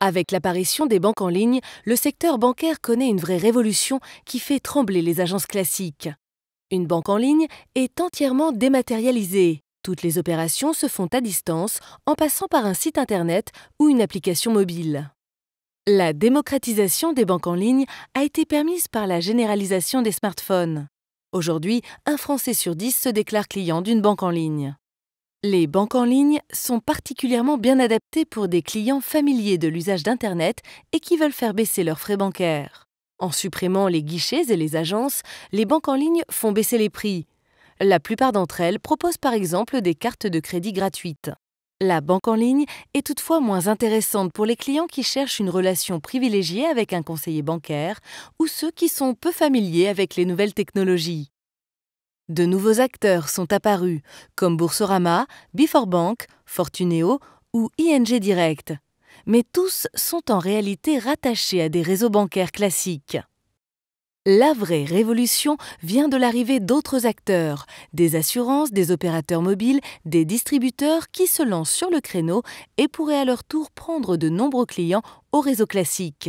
Avec l'apparition des banques en ligne, le secteur bancaire connaît une vraie révolution qui fait trembler les agences classiques. Une banque en ligne est entièrement dématérialisée. Toutes les opérations se font à distance en passant par un site Internet ou une application mobile. La démocratisation des banques en ligne a été permise par la généralisation des smartphones. Aujourd'hui, un Français sur dix se déclare client d'une banque en ligne. Les banques en ligne sont particulièrement bien adaptées pour des clients familiers de l'usage d'Internet et qui veulent faire baisser leurs frais bancaires. En supprimant les guichets et les agences, les banques en ligne font baisser les prix. La plupart d'entre elles proposent par exemple des cartes de crédit gratuites. La banque en ligne est toutefois moins intéressante pour les clients qui cherchent une relation privilégiée avec un conseiller bancaire ou ceux qui sont peu familiers avec les nouvelles technologies. De nouveaux acteurs sont apparus, comme Boursorama, Biforbank, Bank, Fortuneo ou ING Direct. Mais tous sont en réalité rattachés à des réseaux bancaires classiques. La vraie révolution vient de l'arrivée d'autres acteurs, des assurances, des opérateurs mobiles, des distributeurs qui se lancent sur le créneau et pourraient à leur tour prendre de nombreux clients au réseau classique.